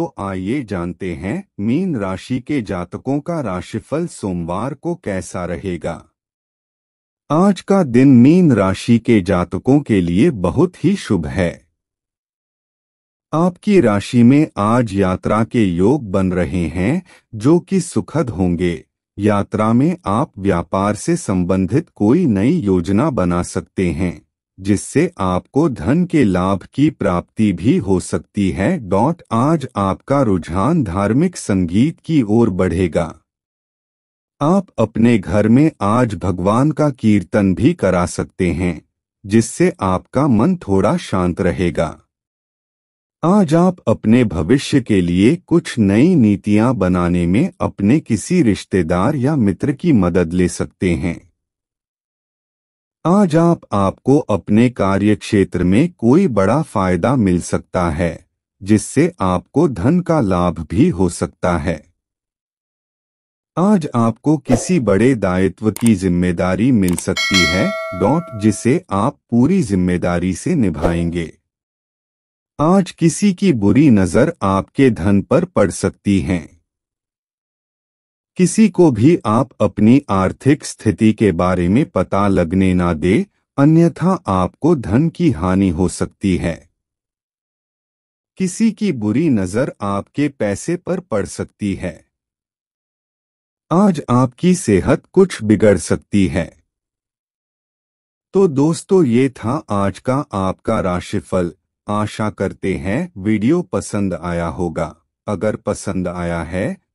तो आइए जानते हैं मीन राशि के जातकों का राशिफल सोमवार को कैसा रहेगा आज का दिन मीन राशि के जातकों के लिए बहुत ही शुभ है आपकी राशि में आज यात्रा के योग बन रहे हैं जो कि सुखद होंगे यात्रा में आप व्यापार से संबंधित कोई नई योजना बना सकते हैं जिससे आपको धन के लाभ की प्राप्ति भी हो सकती है डॉट आज आपका रुझान धार्मिक संगीत की ओर बढ़ेगा आप अपने घर में आज भगवान का कीर्तन भी करा सकते हैं जिससे आपका मन थोड़ा शांत रहेगा आज आप अपने भविष्य के लिए कुछ नई नीतियां बनाने में अपने किसी रिश्तेदार या मित्र की मदद ले सकते हैं आज आप आपको अपने कार्य क्षेत्र में कोई बड़ा फायदा मिल सकता है जिससे आपको धन का लाभ भी हो सकता है आज आपको किसी बड़े दायित्व की जिम्मेदारी मिल सकती है डॉट जिसे आप पूरी जिम्मेदारी से निभाएंगे आज किसी की बुरी नजर आपके धन पर पड़ सकती है किसी को भी आप अपनी आर्थिक स्थिति के बारे में पता लगने ना दे अन्यथा आपको धन की हानि हो सकती है किसी की बुरी नजर आपके पैसे पर पड़ सकती है आज आपकी सेहत कुछ बिगड़ सकती है तो दोस्तों ये था आज का आपका राशिफल आशा करते हैं वीडियो पसंद आया होगा अगर पसंद आया है